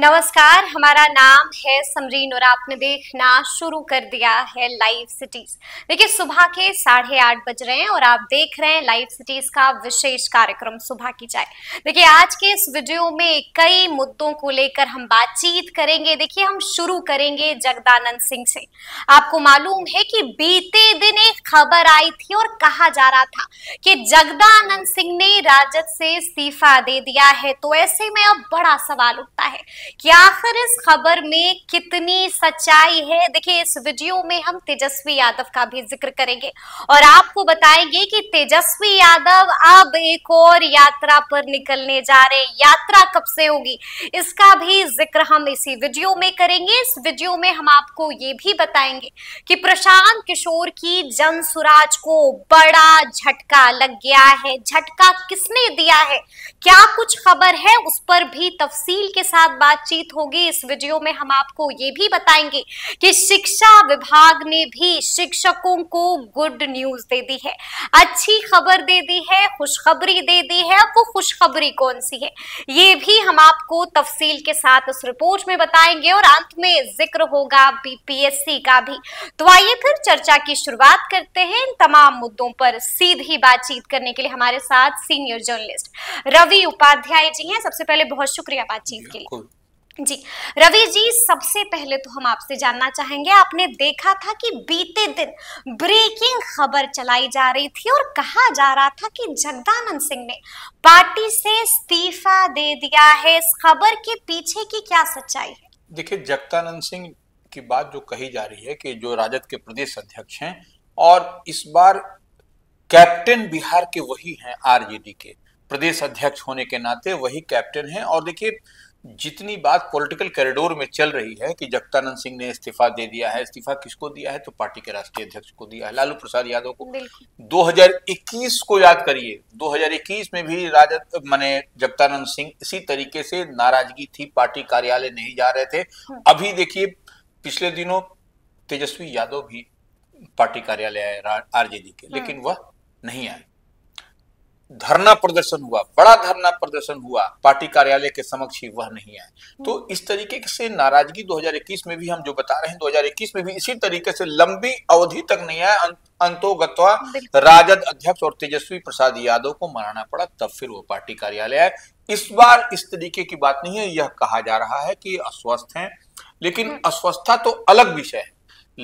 नमस्कार हमारा नाम है समरीन और आपने देखना शुरू कर दिया है लाइव सिटीज देखिए सुबह के साढ़े आठ बज रहे हैं और आप देख रहे हैं लाइव सिटीज का विशेष कार्यक्रम सुबह की चाय देखिए आज के इस वीडियो में कई मुद्दों को लेकर हम बातचीत करेंगे देखिए हम शुरू करेंगे जगदानंद सिंह से आपको मालूम है कि बीते दिन एक खबर आई थी और कहा जा रहा था कि जगदानंद सिंह ने राजद से इस्तीफा दे दिया है तो ऐसे में अब बड़ा सवाल उठता है कि आखिर इस खबर में कितनी सच्चाई है देखिए इस वीडियो में हम तेजस्वी यादव का भी जिक्र करेंगे और आपको बताएंगे कि तेजस्वी यादव अब एक और यात्रा पर निकलने जा रहे यात्रा कब से होगी इसका भी जिक्र हम इसी वीडियो में करेंगे इस वीडियो में हम आपको ये भी बताएंगे कि प्रशांत किशोर की जन को बड़ा झटका लग गया है झटका किसने दिया है क्या कुछ खबर है उस पर भी तफसील के साथ बात बातचीत होगी इस वीडियो में हम आपको ये भी बताएंगे कि शिक्षा विभाग ने भी शिक्षकों को गुड न्यूज दे दी है अच्छी खबर दे दी है खुशखबरी दे दी है वो खुशखबरी कौन सी है ये भी हम आपको तफसील के साथ इस रिपोर्ट में बताएंगे और अंत में जिक्र होगा बीपीएससी का भी तो आइए फिर चर्चा की शुरुआत करते हैं इन तमाम मुद्दों पर सीधी बातचीत करने के लिए हमारे साथ सीनियर जर्नलिस्ट रवि उपाध्याय जी हैं सबसे पहले बहुत शुक्रिया बातचीत के लिए जी रवि जी सबसे पहले तो हम आपसे जानना चाहेंगे आपने देखा था कि बीते दिन ब्रेकिंग खबर चलाई जा रही थी और कहा जा रहा था कि जगदानंद सिंह ने पार्टी से इस्तीफा दे दिया है इस खबर के पीछे की क्या सच्चाई है देखिए जगदानंद सिंह की बात जो कही जा रही है कि जो राजद के प्रदेश अध्यक्ष हैं और इस बार कैप्टन बिहार के वही हैं आरजेडी के प्रदेश अध्यक्ष होने के नाते वही कैप्टन हैं और देखिए जितनी बात पॉलिटिकल कॉरिडोर में चल रही है कि जगतानंद सिंह ने इस्तीफा दे दिया है इस्तीफा किसको दिया है तो पार्टी के राष्ट्रीय अध्यक्ष को दिया है लालू प्रसाद यादव को 2021 को याद करिए 2021 में भी राजद मैने जगतानंद सिंह इसी तरीके से नाराजगी थी पार्टी कार्यालय नहीं जा रहे थे हाँ। अभी देखिए पिछले दिनों तेजस्वी यादव भी पार्टी कार्यालय आए आरजेडी के हाँ। लेकिन वह नहीं आए धरना प्रदर्शन हुआ बड़ा धरना प्रदर्शन हुआ पार्टी कार्यालय के समक्ष ही वह नहीं आए तो हम्म। इस तरीके से नाराजगी 2021 में भी हम जो बता रहे हैं 2021 में भी इसी तरीके से लंबी अवधि तक नहीं आया अं-, अंतोगत्वा राजद अध्यक्ष और तेजस्वी प्रसाद यादव को मनाना पड़ा तब फिर वो पार्टी कार्यालय आए इस बार इस तरीके की बात नहीं है यह कहा जा रहा है कि अस्वस्थ हैं लेकिन हम्म। अस्वस्थता तो अलग विषय है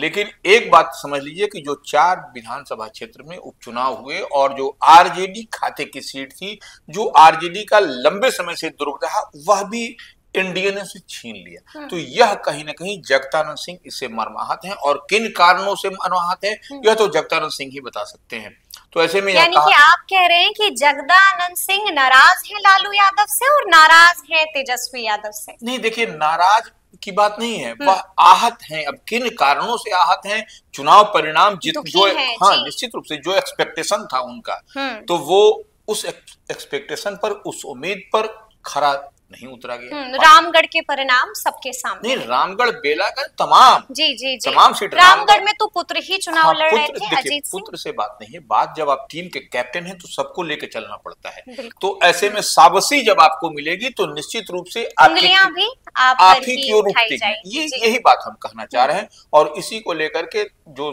लेकिन एक बात समझ लीजिए कि जो चार विधानसभा क्षेत्र में उपचुनाव हुए और जो आरजेडी खाते की सीट थी जो आरजेडी का लंबे समय से दुर्ग रहा वह भी एनडीए ने से छीन लिया हाँ। तो यह कहीं ना कहीं जगतानंद सिंह इससे मरमाहत हैं और किन कारणों से मर्माहत हैं हाँ। यह तो जगतानंद सिंह ही बता सकते हैं तो ऐसे में यानी कि आप कह रहे हैं कि जगदानंद सिंह नाराज हैं लालू यादव से और नाराज हैं तेजस्वी यादव से नहीं देखिए नाराज की बात नहीं है हम्म। वह आहत हैं अब किन कारणों से आहत हैं चुनाव परिणाम जित जो हाँ निश्चित रूप से जो एक्सपेक्टेशन था उनका हम्म। तो वो उस एक्सपेक्टेशन पर उस उम्मीद पर खरा नहीं उतरा गया हम्म, रामगढ़ के परिणाम सबके सामने नहीं रामगढ़ बेलागढ़ तमाम जी जी जी तमाम सीट रामगढ़ में तो पुत्र ही चुनाव हाँ, लड़ रहे थे अजीत पुत्र से बात नहीं है बात जब आप टीम के कैप्टन हैं तो सबको लेकर चलना पड़ता है तो ऐसे में साबसी जब आपको मिलेगी तो निश्चित रूप से उंगलियां भी आप ही क्यों रुकती ये यही बात हम कहना चाह रहे हैं हम्म। और इसी को लेकर के जो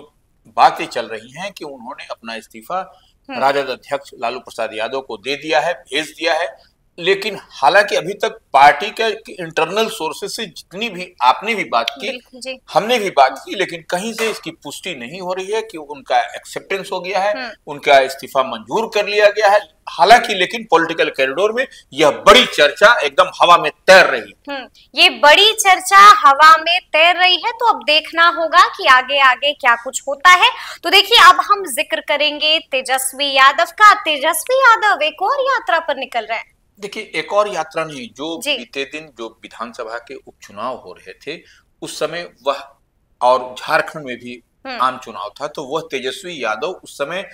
बातें चल रही हैं कि उन्होंने अपना इस्तीफा हम्म। राजद अध्यक्ष लालू प्रसाद यादव को दे दिया है भेज दिया है लेकिन हालांकि अभी तक पार्टी के इंटरनल सोर्सेस से जितनी भी आपने भी बात की हमने भी बात की लेकिन कहीं से इसकी पुष्टि नहीं हो रही है कि उनका एक्सेप्टेंस हो गया है हम्म। उनका इस्तीफा मंजूर कर लिया गया है हालांकि लेकिन पॉलिटिकल कॉरिडोर में यह बड़ी चर्चा एकदम हवा में तैर रही है हम्म, ये बड़ी चर्चा हवा में तैर रही है तो अब देखना होगा कि आगे आगे क्या कुछ होता है तो देखिए अब हम जिक्र करेंगे तेजस्वी यादव का तेजस्वी यादव एक और यात्रा पर निकल रहे हैं देखिए एक और यात्रा नहीं जो बीते दिन जो विधानसभा के उपचुनाव हो रहे थे उस समय वह और झारखंड में भी हम्म। आम चुनाव था तो वह तेजस्वी यादव उस समय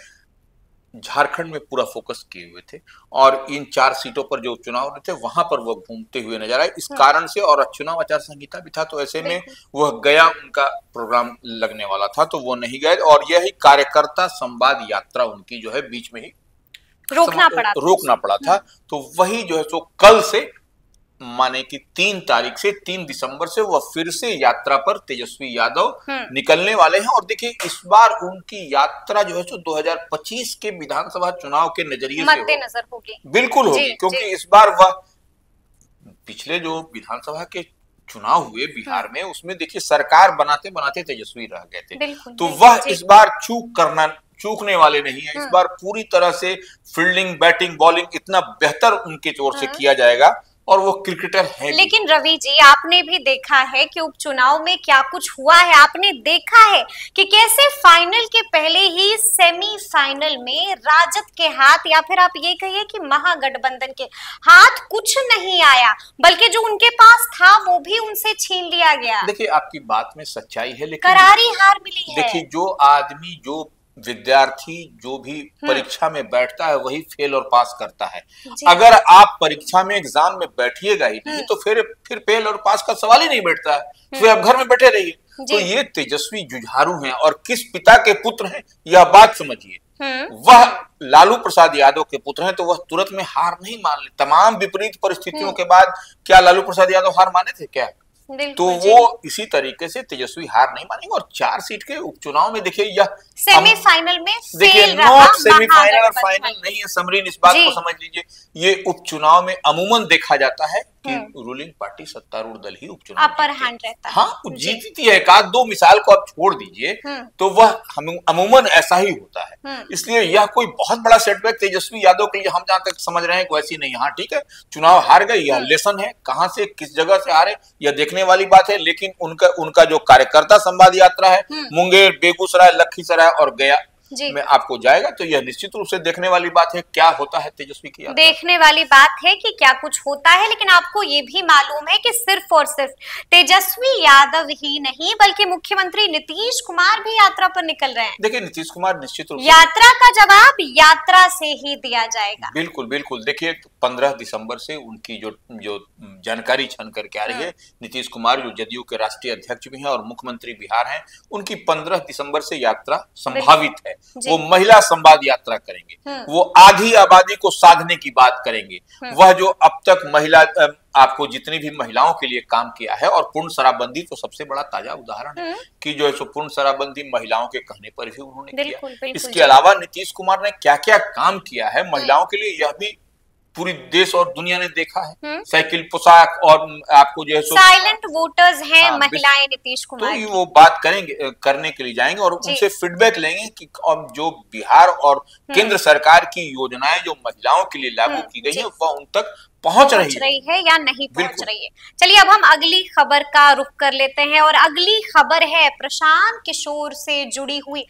झारखंड में पूरा फोकस किए हुए थे और इन चार सीटों पर जो उपचुनाव रहे थे वहां पर वह घूमते हुए नजर आए इस हम्म। कारण से और चुनाव आचार संहिता भी था तो ऐसे में वह गया उनका प्रोग्राम लगने वाला था तो वो नहीं गए और यही कार्यकर्ता संवाद यात्रा उनकी जो है बीच में ही तो रोकना पड़ा रोकना पड़ा था तो वही जो है सो कल से माने कि तीन तारीख से तीन दिसंबर से वह फिर से यात्रा पर तेजस्वी यादव हम्म। निकलने वाले हैं और देखिए इस बार उनकी यात्रा जो है सो 2025 के विधानसभा चुनाव के नजरिए से होगी बिल्कुल होगी क्योंकि इस बार वह पिछले जो विधानसभा के चुनाव हुए बिहार हम्म। में उसमें देखिए सरकार बनाते बनाते तेजस्वी रह गए थे तो वह इस बार चूक करना चूकने वाले नहीं है इस हाँ। बार पूरी तरह से फील्डिंग बैटिंग बॉलिंग इतना बेहतर उनके ओर से हाँ। किया जाएगा और वो क्रिकेटर है लेकिन रवि जी आपने भी देखा है कि उपचुनाव में क्या कुछ हुआ है आपने देखा है कि कैसे फाइनल के पहले ही सेमीफाइनल में राजद के हाथ या फिर आप ये कहिए कि महागठबंधन के हाथ कुछ नहीं आया बल्कि जो उनके पास था वो भी उनसे छीन लिया गया देखिए आपकी बात में सच्चाई है लेकिन करारी हार मिली है देखिए जो आदमी जो विद्यार्थी जो भी हम्म। परीक्षा में बैठता है वही फेल और पास करता है अगर आप परीक्षा में एग्जाम में बैठिएगा ही नहीं हम्म। तो फिर फिर फेल और पास का सवाल ही नहीं बैठता है फिर तो हम्म। आप घर में बैठे रहिए तो ये तेजस्वी जुझारू हैं और किस पिता के पुत्र हैं यह बात समझिए वह लालू प्रसाद यादव के पुत्र हैं तो वह तुरंत में हार नहीं मान ले तमाम विपरीत परिस्थितियों के बाद क्या लालू प्रसाद यादव हार माने थे क्या तो वो इसी तरीके से तेजस्वी हार नहीं मानेंगे और चार सीट के उपचुनाव में देखिए यह सेमीफाइनल में देखिए नो सेमीफाइनल और फाइनल नहीं है समरीन इस बात को समझ लीजिए ये उपचुनाव में अमूमन देखा जाता है कि रूलिंग हम्म। पार्टी सत्तारूढ़ दल ही उपचुनाव अपर हैंड रहता है हाँ जीतती है एक आध दो मिसाल को आप छोड़ दीजिए हम्म। तो वह अमूमन ऐसा ही होता है हम्म। इसलिए यह कोई बहुत बड़ा सेटबैक तेजस्वी यादव के लिए हम जहां तक समझ रहे हैं वैसी नहीं हाँ ठीक है चुनाव हार गए यह लेसन है कहाँ से किस जगह से हारे यह देख देखने वाली बात है लेकिन उनका उनका जो कार्यकर्ता संवाद यात्रा है हम्म। मुंगेर बेगूसराय लखीसराय और गया में आपको जाएगा तो यह निश्चित रूप से देखने वाली बात है क्या होता है तेजस्वी की यात्रा देखने वाली बात है कि क्या कुछ होता है लेकिन आपको ये भी मालूम है कि सिर्फ और सिर्फ तेजस्वी यादव ही नहीं बल्कि मुख्यमंत्री नीतीश कुमार भी यात्रा पर निकल रहे हैं देखिए नीतीश कुमार निश्चित रूप यात्रा का जवाब यात्रा से ही दिया जाएगा बिल्कुल बिल्कुल देखिए पंद्रह दिसंबर से उनकी जो जो जानकारी छन करके आ रही है हाँ। नीतीश कुमार जो जदयू के राष्ट्रीय अध्यक्ष भी हैं और मुख्यमंत्री बिहार हैं उनकी पंद्रह दिसंबर से यात्रा संभावित है वो महिला संवाद यात्रा करेंगे हाँ। वो आधी आबादी को साधने की बात करेंगे हाँ। वह जो अब तक महिला आपको जितनी भी महिलाओं के लिए काम किया है और पूर्ण शराबबंदी तो सबसे बड़ा ताजा उदाहरण है हाँ। कि जो है सो पूर्ण शराबबंदी महिलाओं के कहने पर भी उन्होंने किया इसके अलावा नीतीश कुमार ने क्या क्या काम किया है महिलाओं के लिए यह भी पूरी देश और दुनिया ने देखा है हम्म। साइकिल पोशाक और आपको जो है साइलेंट वोटर्स हैं हाँ, महिलाएं नीतीश तो कुमार तो वो बात करेंगे करने के लिए जाएंगे और उनसे फीडबैक लेंगे कि अब जो बिहार और हम्म। केंद्र सरकार की योजनाएं जो महिलाओं के लिए लागू हम्म। की गई है वह उन तक पहुंच रही, रही है या नहीं पहुंच रही है चलिए अब हम अगली खबर का रुख कर लेते हैं और अगली खबर है प्रशांत किशोर से जुड़ी हुई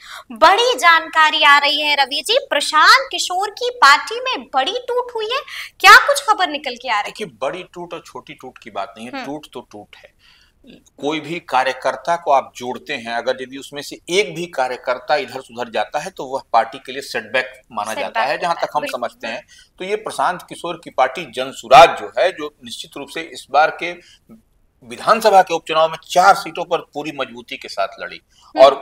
बड़ी जानकारी आ रही है रवि जी प्रशांत किशोर की पार्टी में बड़ी टूट हुई है क्या कुछ खबर निकल के आ रही है बड़ी टूट और छोटी टूट की बात नहीं है हम्म। टूट तो टूट है कोई भी कार्यकर्ता को आप जोड़ते हैं अगर यदि उसमें से एक भी कार्यकर्ता इधर सुधर जाता है तो वह पार्टी के लिए सेटबैक माना जाता है जहां तक हम समझते हैं तो ये प्रशांत किशोर की पार्टी जनसुराज जो है जो निश्चित रूप से इस बार के विधानसभा के उपचुनाव में चार सीटों पर पूरी मजबूती के साथ लड़ी हम्म। और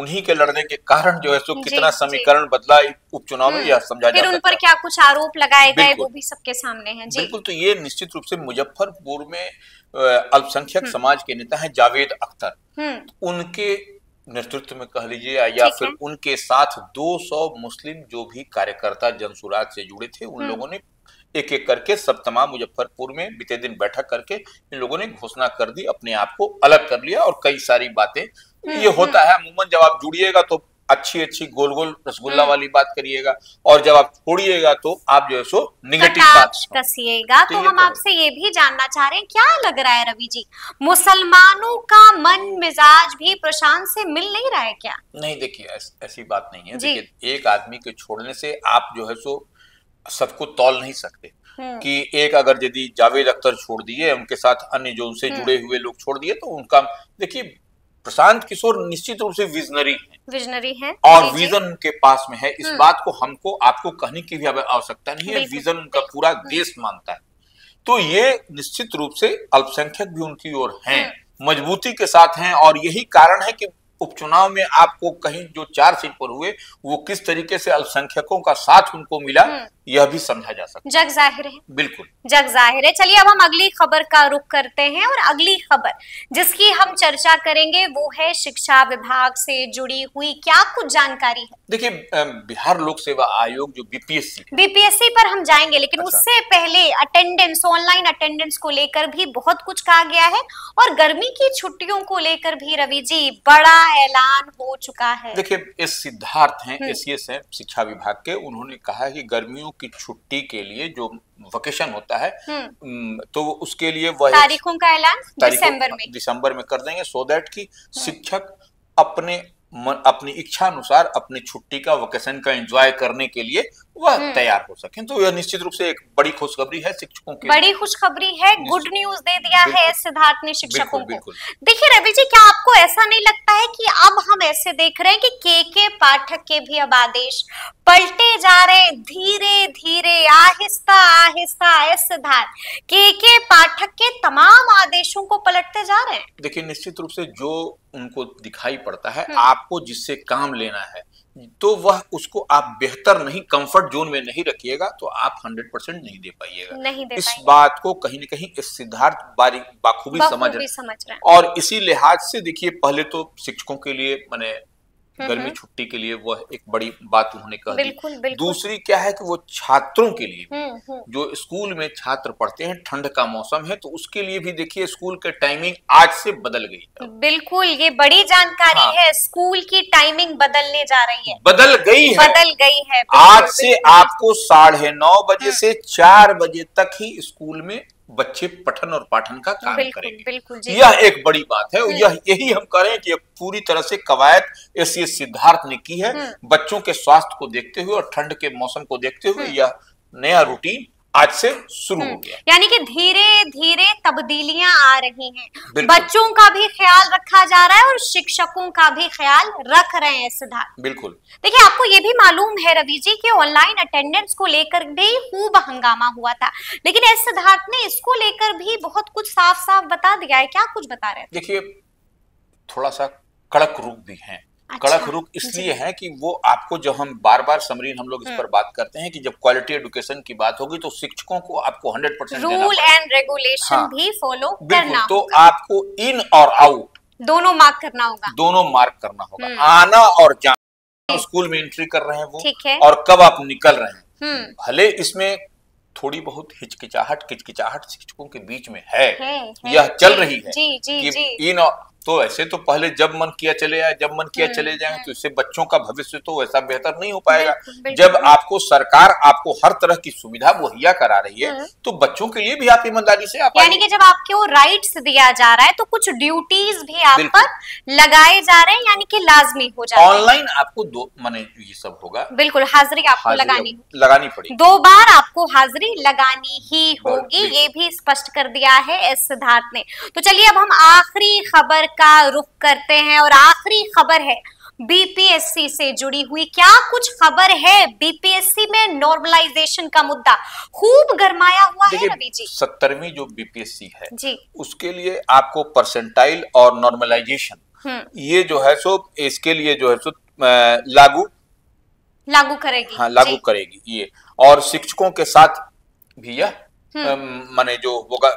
उन्हीं के लड़ने के कारण जो है सो कितना समीकरण बदला उपचुनाव में हम्म। यह समझा जाता उन पर क्या कुछ आरोप लगाए गए वो भी सबके सामने हैं जी बिल्कुल तो ये निश्चित रूप से मुजफ्फरपुर में अल्पसंख्यक हम्म। समाज के नेता हैं जावेद अख्तर हम्म। उनके नेतृत्व में कह लीजिए या फिर उनके साथ 200 मुस्लिम जो भी कार्यकर्ता जनसुराज से जुड़े थे उन हम्म। लोगों ने एक एक करके सब तमाम मुजफ्फरपुर में बीते दिन बैठक करके इन लोगों ने घोषणा कर दी अपने आप को अलग कर लिया और कई सारी बातें ये होता है अमूमन जब आप जुड़िएगा तो अच्छी अच्छी गोल गोल रसगुल्ला हम्म। वाली बात करिएगा और जब आप छोड़िएगा तो आप जो है सो निगेटिव बात कसिएगा तो, तो हम तो आपसे ये भी जानना चाह रहे हैं क्या लग रहा है रवि जी मुसलमानों का मन मिजाज भी प्रशांत से मिल नहीं रहा है क्या नहीं देखिए ऐसी बात नहीं है देखिए एक आदमी के छोड़ने से आप जो है सो सबको तौल नहीं सकते हम्म। कि एक अगर यदि जावेद अख्तर छोड़ दिए उनके साथ अन्य जो उनसे हम्म। जुड़े हुए लोग छोड़ दिए तो उनका देखिए प्रशांत किशोर निश्चित रूप से विजनरी है विजनरी है और विजन उनके पास में है इस हम्म। बात को हमको आपको कहने की भी आवश्यकता नहीं है विजन उनका पूरा हम्म। देश मानता है तो ये निश्चित रूप से अल्पसंख्यक भी उनकी ओर हैं हम्म। मजबूती के साथ हैं और यही कारण है कि उपचुनाव में आपको कहीं जो चार सीट पर हुए वो किस तरीके से अल्पसंख्यकों का साथ उनको मिला यह भी समझा जा सकता जग जाहिर है बिल्कुल जग जाहिर है चलिए अब हम अगली खबर का रुख करते हैं और अगली खबर जिसकी हम चर्चा करेंगे वो है शिक्षा विभाग से जुड़ी हुई क्या कुछ जानकारी है देखिए बिहार लोक सेवा आयोग जो बीपीएससी बीपीएससी पर हम जाएंगे लेकिन अच्छा। उससे पहले अटेंडेंस ऑनलाइन अटेंडेंस को लेकर भी बहुत कुछ कहा गया है और गर्मी की छुट्टियों को लेकर भी रवि जी बड़ा ऐलान हो चुका है देखिये एस सिद्धार्थ है एस है शिक्षा विभाग के उन्होंने कहा है की गर्मियों बच्चों की छुट्टी के लिए जो वकेशन होता है हम्म। तो उसके लिए वह तारीखों का ऐलान दिसंबर में दिसंबर में कर देंगे सो so दैट की हम्म। शिक्षक अपने अपनी इच्छा अनुसार अपनी छुट्टी का वकेशन का एंजॉय करने के लिए वह हम्म। तैयार हो सके तो यह निश्चित रूप से एक बड़ी खुशखबरी है शिक्षकों की बड़ी खुशखबरी है गुड न्यूज दे दिया है सिद्धार्थ ने शिक्षकों को देखिए रवि जी क्या आपको ऐसा नहीं लगता है कि अब हम ऐसे देख रहे हैं कि के के पाठक के भी अब आदेश पलटे जा रहे धीरे धीरे आहिस्ता आहिस्ता आए सिद्धार्थ के के पाठक के तमाम आदेशों को पलटते जा रहे हैं देखिए निश्चित रूप से जो उनको दिखाई पड़ता है हाँ। आपको जिससे काम लेना है तो वह उसको आप बेहतर नहीं कंफर्ट जोन में नहीं रखिएगा तो आप हंड्रेड परसेंट नहीं दे पाइएगा नहीं इस बात को कहीं ना कहीं इस सिद्धार्थ बारी बाखूबी समझ रहे समझ रहे और इसी लिहाज से देखिए पहले तो शिक्षकों के लिए मैंने हम्म, गर्मी हम्म। छुट्टी के लिए वह एक बड़ी बात उन्होंने कह बिल्कुल, दी दूसरी क्या है कि वो छात्रों के लिए हम्म, जो स्कूल में छात्र पढ़ते हैं ठंड का मौसम है तो उसके लिए भी देखिए स्कूल के टाइमिंग आज से बदल गई है बिल्कुल ये बड़ी जानकारी हाँ। है स्कूल की टाइमिंग बदलने जा रही है बदल गई है बदल गई है आज से आपको साढ़े नौ बजे हाँ। से चार बजे तक ही स्कूल में बच्चे पठन और पाठन का काम बिल्कुल, करेंगे बिल्कुल यह एक बड़ी बात है यह हम्म। यही हम करें कि पूरी तरह से कवायद एस सिद्धार्थ ने की है हम्म। बच्चों के स्वास्थ्य को देखते हुए और ठंड के मौसम को देखते हुए हम्म। यह नया रूटीन आज से शुरू हम्म, हो गया यानी कि धीरे धीरे तब्दीलियां आ रही हैं बच्चों का भी ख्याल रखा जा रहा है और शिक्षकों का भी ख्याल रख रहे हैं सिद्धार्थ बिल्कुल देखिए आपको ये भी मालूम है रवि जी कि ऑनलाइन अटेंडेंस को लेकर भी खूब हंगामा हुआ था लेकिन एस सिद्धार्थ ने इसको लेकर भी बहुत कुछ साफ साफ बता दिया है क्या कुछ बता रहे देखिए थोड़ा सा कड़क रूप भी है कड़क अच्छा। रुख इसलिए है कि वो आपको जब हम बार बार समरीन हम लोग इस पर हम्म। बात करते हैं कि जब क्वालिटी एडुकेशन की बात होगी तो शिक्षकों को आपको hundred percent rule and regulation भी फॉलो करना तो आपको इन और आउट दोनों मार्क करना होगा दोनों मार्क करना होगा हम्म। आना और जाना स्कूल में एंट्री कर रहे हैं वो ठीक है और कब आप निकल रहे हैं हम्म। भले इसमें थोड़ी बहुत हिचकिचाहट किचकिचाहट शिक्षकों के बीच में है, है, है यह चल रही है जी, जी, कि इन और तो ऐसे तो पहले जब मन किया चले जाए जब मन किया हम्म, चले जाए हम्म। तो इससे बच्चों का भविष्य तो वैसा बेहतर नहीं हो पाएगा जब आपको सरकार आपको हर तरह की सुविधा मुहैया करा रही है हम्म। तो बच्चों के लिए भी आप ईमानदारी से आप यानी कि जब आपके वो राइट्स दिया जा रहा है तो कुछ ड्यूटीज भी आप पर लगाए जा रहे हैं यानी कि लाजमी हो जाए ऑनलाइन आपको दो मैंने ये सब होगा बिल्कुल हाजिरी आपको लगानी लगानी पड़ेगी दो बार आपको हाजिरी लगानी ही होगी ये भी स्पष्ट कर दिया है इस सिद्धार्थ ने तो चलिए अब हम आखिरी खबर का रुख करते हैं और आखिरी खबर है बीपीएससी से जुड़ी हुई क्या कुछ खबर है बीपीएससी में नॉर्मलाइजेशन का मुद्दा खूब गरमाया हुआ है रवि जी सत्तरवी जो बीपीएससी है जी उसके लिए आपको परसेंटाइल और नॉर्मलाइजेशन हम्म। ये जो है सो इसके लिए जो है सो लागू लागू करेगी हाँ लागू करेगी ये और शिक्षकों के साथ भी यह मैंने हम्म। जो होगा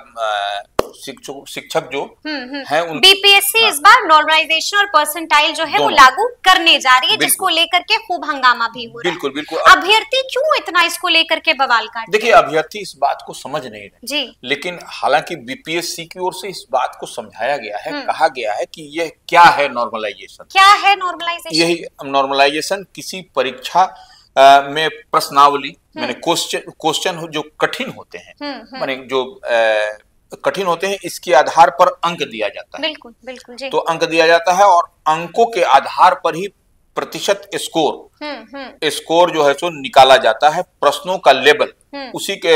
शिक्षक जो हम्म, हम्म। है बीपीएससी हाँ। इस बार नॉर्मलाइजेशन और परसेंटाइल जो है वो लागू करने जा रही है जिसको लेकर के खूब हंगामा भी हो बिल्कुल बिल्कुल अभ्यर्थी क्यों इतना इसको लेकर के बवाल कर देखिए अभ्यर्थी इस बात को समझ नहीं रहे जी लेकिन हालांकि बीपीएससी की ओर से इस बात को समझाया गया है हम्म। कहा गया है की यह क्या है नॉर्मलाइजेशन क्या है नॉर्मलाइजेशन यही नॉर्मलाइजेशन किसी परीक्षा में प्रश्नावली मैंने क्वेश्चन क्वेश्चन जो कठिन होते हैं मैंने जो आ, कठिन होते हैं इसके आधार पर अंक दिया जाता है बिल्कुल बिल्कुल जी तो अंक दिया जाता है और अंकों के आधार पर ही प्रतिशत स्कोर हम्म, हम्म। स्कोर जो है सो निकाला जाता है प्रश्नों का लेवल हम्म। उसी के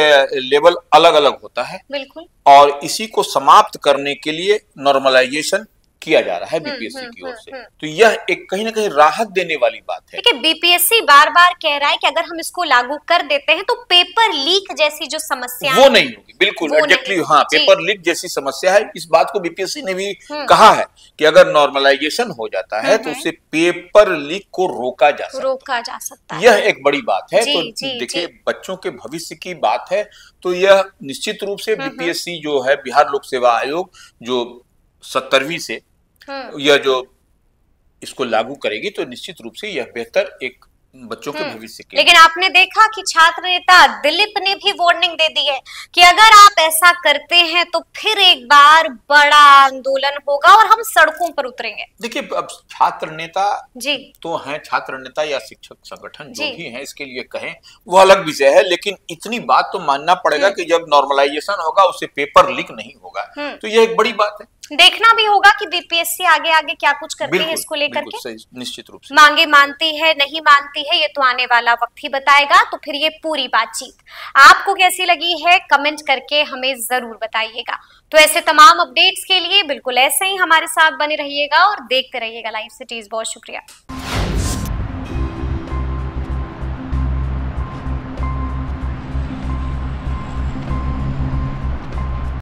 लेवल अलग अलग होता है बिल्कुल और इसी को समाप्त करने के लिए नॉर्मलाइजेशन किया जा रहा है बीपीएससी हम्म, हम्म, की ओर हम्म, से तो यह एक कहीं ना कहीं राहत देने वाली बात है देखिए बीपीएससी बार बार कह रहा है कि अगर हम इसको लागू कर देते हैं तो पेपर लीक जैसी जो समस्या वो नहीं होगी बिल्कुल एग्जैक्टली हाँ पेपर लीक जैसी समस्या है इस बात को बीपीएससी ने भी कहा है कि अगर नॉर्मलाइजेशन हो जाता है तो उसे पेपर लीक को रोका जा सकता रोका जा सकता है यह एक बड़ी बात है तो देखिए बच्चों के भविष्य की बात है तो यह निश्चित रूप से बीपीएससी जो है बिहार लोक सेवा आयोग जो सत्तरवीं से हाँ। यह जो इसको लागू करेगी तो निश्चित रूप से यह बेहतर एक बच्चों के हाँ। भविष्य के लेकिन आपने देखा कि छात्र नेता दिलीप ने भी वार्निंग दे दी है कि अगर आप ऐसा करते हैं तो फिर एक बार बड़ा आंदोलन होगा और हम सड़कों पर उतरेंगे देखिए अब छात्र नेता जी तो है छात्र नेता या शिक्षक संगठन जो भी है इसके लिए कहें वो अलग विषय है लेकिन इतनी बात तो मानना पड़ेगा हम्म। की जब नॉर्मलाइजेशन होगा उसे पेपर लीक नहीं होगा हम्म। तो यह एक बड़ी बात है देखना भी होगा कि बीपीएससी आगे आगे क्या कुछ करती है इसको लेकर के निश्चित रूप से मांगे मानती है नहीं मानती है ये तो आने वाला वक्त ही बताएगा तो फिर ये पूरी बातचीत आपको कैसी लगी है कमेंट करके हमें जरूर बताइएगा तो ऐसे तमाम अपडेट्स के लिए बिल्कुल ऐसे ही हमारे साथ बने रहिएगा और देखते रहिएगा लाइव सिटीज बहुत शुक्रिया